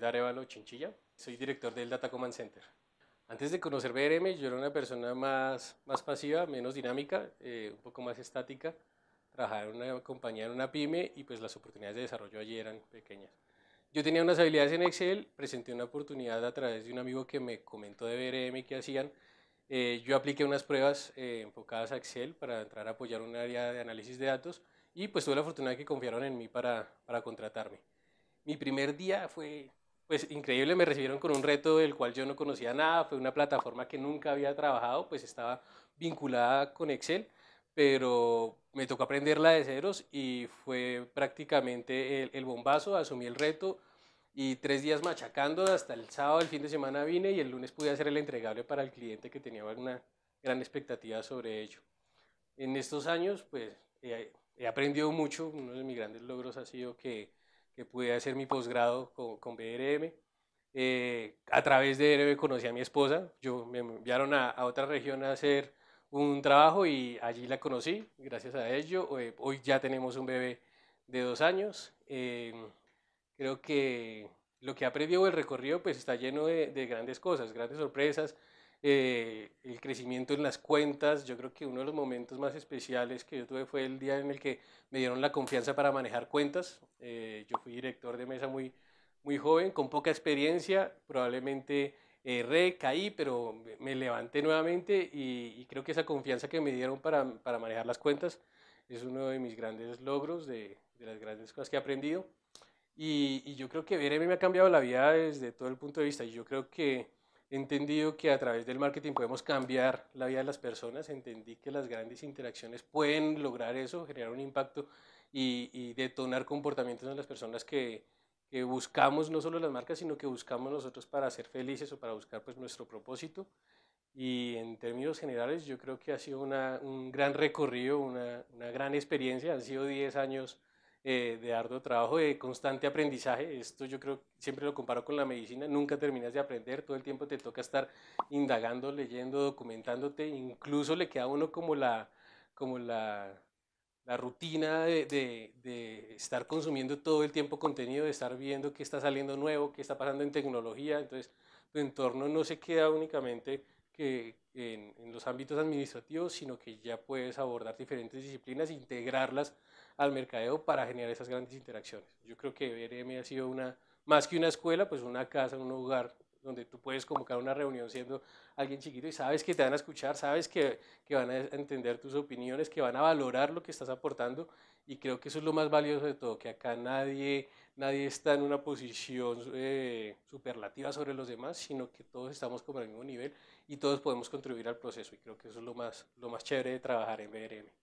Darévalo Chinchilla, soy director del Data Command Center. Antes de conocer BRM, yo era una persona más, más pasiva, menos dinámica, eh, un poco más estática. Trabajaba en una compañía, en una pyme, y pues las oportunidades de desarrollo allí eran pequeñas. Yo tenía unas habilidades en Excel, presenté una oportunidad a través de un amigo que me comentó de BRM que hacían. Eh, yo apliqué unas pruebas eh, enfocadas a Excel para entrar a apoyar un área de análisis de datos y pues tuve la fortuna de que confiaron en mí para, para contratarme. Mi primer día fue pues increíble, me recibieron con un reto del cual yo no conocía nada, fue una plataforma que nunca había trabajado, pues estaba vinculada con Excel, pero me tocó aprenderla de ceros y fue prácticamente el, bombazo, asumí el reto y tres días machacando, hasta el sábado, el fin de semana vine y el lunes pude hacer el entregable para el cliente que tenía una gran expectativa sobre ello. En estos años, pues he aprendido mucho, uno de mis grandes logros ha sido que que pude hacer mi posgrado con, con, BRM. Eh, a través de BRM conocí a mi esposa, yo, me enviaron a, a, otra región a hacer un trabajo y allí la conocí, gracias a ello. Eh, hoy ya tenemos un bebé de dos años. Eh, creo que lo que ha el recorrido pues está lleno de, de grandes cosas, grandes sorpresas, eh, el crecimiento en las cuentas. Yo creo que uno de los momentos más especiales que yo tuve fue el día en el que me dieron la confianza para manejar cuentas. Eh, yo fui director de mesa muy, muy joven, con poca experiencia, probablemente erré, caí pero me levanté nuevamente y, creo que esa confianza que me dieron para, para, manejar las cuentas es uno de mis grandes logros, de, las grandes cosas que he aprendido. Y, y yo creo que BRM me ha cambiado la vida desde todo el punto de vista. Y yo creo que entendido que a través del marketing podemos cambiar la vida de las personas, entendí que las grandes interacciones pueden lograr eso, generar un impacto y, detonar comportamientos en las personas que, buscamos, no solo las marcas, sino que buscamos nosotros para ser felices o para buscar pues, nuestro propósito. Y en términos generales, yo creo que ha sido un gran recorrido, una, una gran experiencia, han sido 10 años eh, de arduo trabajo, de constante aprendizaje. Esto yo creo, siempre lo comparo con la medicina, nunca terminas de aprender, todo el tiempo te toca estar indagando, leyendo, documentándote, incluso le queda a uno como la, como la, rutina de, de, estar consumiendo todo el tiempo contenido, de estar viendo qué está saliendo nuevo, qué está pasando en tecnología, entonces tu entorno no se queda únicamente en, los ámbitos administrativos, sino que ya puedes abordar diferentes disciplinas e integrarlas al mercadeo para generar esas grandes interacciones. Yo creo que BRM ha sido una, más que una escuela, pues una casa, un hogar donde tú puedes convocar una reunión siendo alguien chiquito y sabes que te van a escuchar, sabes que, van a entender tus opiniones, que van a valorar lo que estás aportando y creo que eso es lo más valioso de todo, que acá nadie, nadie está en una posición eh, superlativa sobre los demás, sino que todos estamos como en el mismo nivel y todos podemos contribuir al proceso y creo que eso es lo más, lo más chévere de trabajar en BRM.